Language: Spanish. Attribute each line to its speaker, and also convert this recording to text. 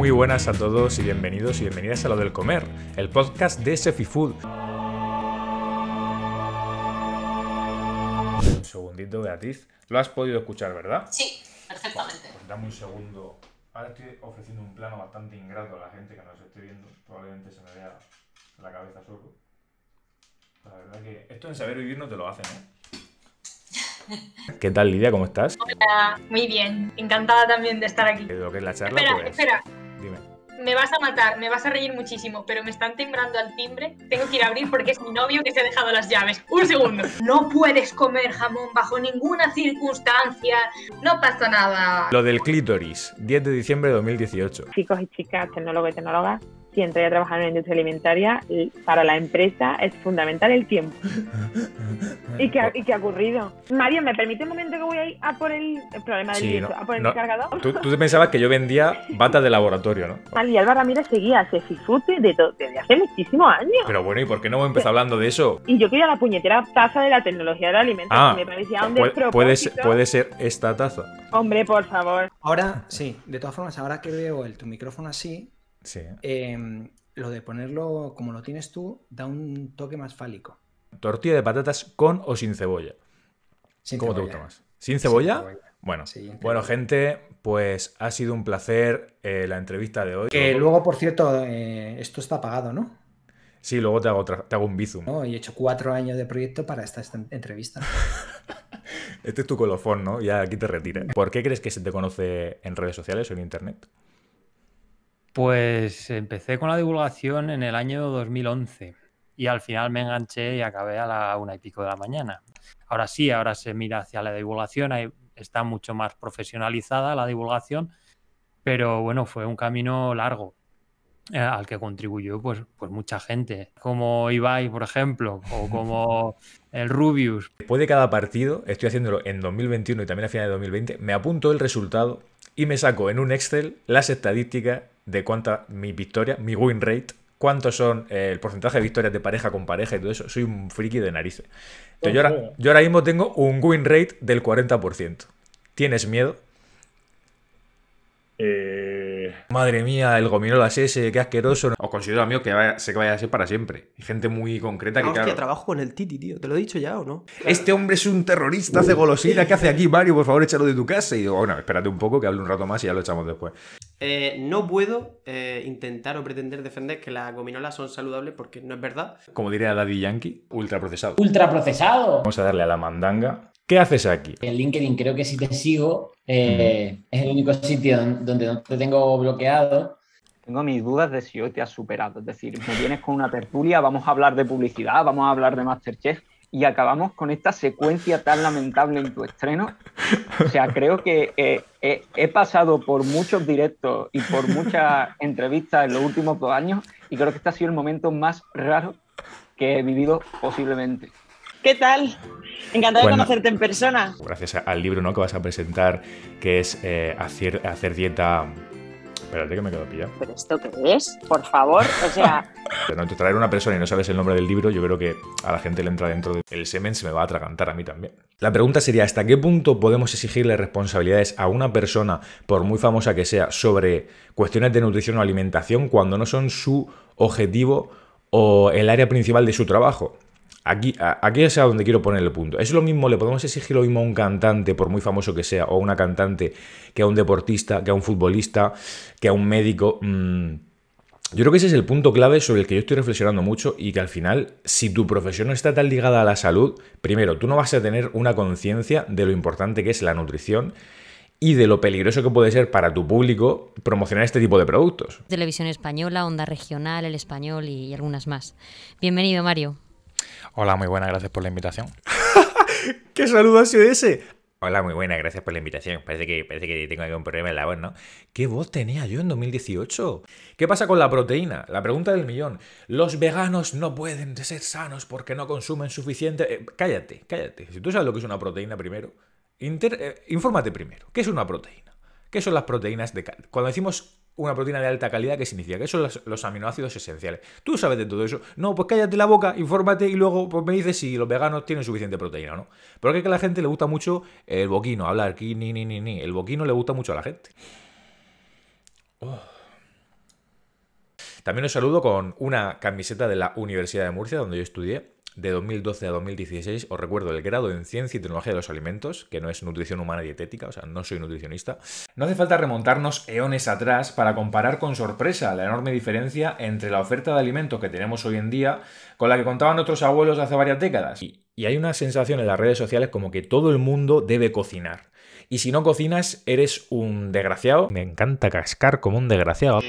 Speaker 1: Muy buenas a todos y bienvenidos y bienvenidas a Lo del Comer, el podcast de Food. Un segundito, Beatriz. Lo has podido escuchar, ¿verdad? Sí, perfectamente. pues dame un segundo. Ahora estoy ofreciendo un plano bastante ingrato a la gente que nos esté viendo. Probablemente se me vea la cabeza solo. La verdad que esto en saber vivir no te lo hacen, ¿eh? ¿Qué tal, Lidia? ¿Cómo estás? Hola, muy bien. Encantada también de estar aquí. Lo que es la charla, espera, pues. espera. Me vas a matar, me vas a reír muchísimo, pero me están timbrando al timbre. Tengo que ir a abrir porque es mi novio que se ha dejado las llaves. Un segundo. No puedes comer jamón bajo ninguna circunstancia. No pasa nada. Lo del clítoris, 10 de diciembre de 2018. Chicos y chicas, tecnólogo y tecnólogas, si entré a trabajar en la industria alimentaria, para la empresa es fundamental el tiempo. ¿Y qué, ha, ocurrido? Mario, ¿me permite un momento que voy a ir a por el, problema del a por el ¿Tú, te pensabas que yo vendía batas de laboratorio, ¿no? y Álvaro Ramírez seguía ese fifute desde hace muchísimos años. Pero bueno, ¿y por qué no hemos empezado hablando de eso? Y yo quería la puñetera taza de la tecnología de la alimentación, ah, me parecía pues un puede, puede ser, esta taza. Hombre, por favor. Ahora, sí, de todas formas, ahora que veo el, tu micrófono así, Em, lo de ponerlo como lo tienes tú da un toque más fálico. Tortilla de patatas con o sin cebolla. Sin ¿Cómo cebolla. te gusta más? ¿Sin cebolla? Bueno, bueno, gente, pues ha sido un placer eh, la entrevista de hoy. Que luego, por cierto, eh, esto está pagado, ¿no? Sí, luego te hago, te hago un bizum. No, y he hecho cuatro años de proyecto para esta, entrevista. este es tu colofón, ¿no? Ya aquí te retiras. ¿Por qué crees que se te conoce en redes sociales o en internet? Pues empecé con la divulgación en el año 2011 y al final me enganché y acabé a la una y pico de la mañana. Ahora sí, ahora se mira hacia la divulgación, está mucho más profesionalizada la divulgación, pero bueno, fue un camino largo eh, al que contribuyó pues, pues, mucha gente, como Ibai, por ejemplo, o como el Rubius. Después de cada partido, estoy haciéndolo en 2021 y también a finales de 2020, me apunto el resultado y me saco en un Excel las estadísticas de cuánta mi victoria, mi win rate, cuántos son eh, el porcentaje de victorias de pareja con pareja y todo eso. Soy un friki de narices. Entonces, yo, ahora, yo ahora mismo tengo un win rate del 40%. ¿Tienes miedo? Eh, madre mía, el gominolas ese, qué asqueroso. Os considero, amigo, que sé que vaya a ser para siempre. gente muy concreta que, ah, Hostia, trabajo con el Titi, tío. ¿Te lo he dicho ya o no? Este hombre es un terrorista, hace golosina. ¿Qué hace aquí, Mario? Por favor, échalo de tu casa. Y digo, oh, bueno, espérate un poco, que hable un rato más y ya lo echamos después. Eh, no puedo eh, intentar o pretender defender que las gominolas son saludables porque no es verdad. Como diría Daddy Yankee, ultraprocesado. ¡Ultraprocesado! Vamos a darle a la mandanga ¿Qué haces aquí? En LinkedIn creo que si te sigo eh, es el único sitio donde no te tengo bloqueado. Tengo mis dudas de si hoy te has superado. Es decir, me vienes con una tertulia, vamos a hablar de publicidad, vamos a hablar de Masterchef y acabamos con esta secuencia tan lamentable en tu estreno. O sea, creo que eh, eh, he pasado por muchos directos y por muchas entrevistas en los últimos dos años y creo que este ha sido el momento más raro que he vivido posiblemente. ¿Qué tal? Encantado de conocerte en persona. Gracias al libro ¿no? que vas a presentar, que es eh, hacer, dieta Espérate que me quedo pillado. ¿Pero esto qué es? Por favor, o sea... no, traer una persona y no sabes el nombre del libro, yo creo que a la gente le entra dentro del semen, se me va a atragantar a mí también. La pregunta sería, ¿hasta qué punto podemos exigirle responsabilidades a una persona, por muy famosa que sea, sobre cuestiones de nutrición o alimentación cuando no son su objetivo o el área principal de su trabajo? Aquí, aquí es a donde quiero poner el punto. Es lo mismo, le podemos exigir lo mismo a un cantante, por muy famoso que sea, o a una cantante, que a un deportista, que a un futbolista, que a un médico. Mm, yo creo que ese es el punto clave sobre el que yo estoy reflexionando mucho y que al final, si tu profesión no está tan ligada a la salud, primero, tú no vas a tener una conciencia de lo importante que es la nutrición y de lo peligroso que puede ser para tu público promocionar este tipo de productos. Televisión Española, Onda Regional, El Español y, algunas más. Bienvenido, Mario. Hola, muy buenas, gracias por la invitación. ¿Qué saludo ha ese? Hola, muy buenas, gracias por la invitación. Parece que, parece que tengo aquí un problema en la voz, ¿no? ¿Qué voz tenía yo en 2018? ¿Qué pasa con la proteína? La pregunta del millón. Los veganos no pueden ser sanos porque no consumen suficiente. Eh, cállate, cállate. Si tú sabes lo que es una proteína primero, eh, infórmate primero. ¿Qué es una proteína? ¿Qué son las proteínas de Cuando decimos una proteína de alta calidad, se significa? Que son los, aminoácidos esenciales. Tú sabes de todo eso. No, pues cállate la boca, infórmate y luego pues, me dices si los veganos tienen suficiente proteína no. Pero es que a la gente le gusta mucho el boquino, hablar aquí, ni, ni, ni, ni. El boquino le gusta mucho a la gente. Oh. También os saludo con una camiseta de la Universidad de Murcia, donde yo estudié de 2012 a 2016, os recuerdo el grado en Ciencia y Tecnología de los Alimentos, que no es nutrición humana dietética, o sea, no soy nutricionista. No hace falta remontarnos eones atrás para comparar con sorpresa la enorme diferencia entre la oferta de alimentos que tenemos hoy en día con la que contaban nuestros abuelos hace varias décadas. Y, y hay una sensación en las redes sociales como que todo el mundo debe cocinar. Y si no cocinas, eres un desgraciado. Me encanta cascar como un desgraciado.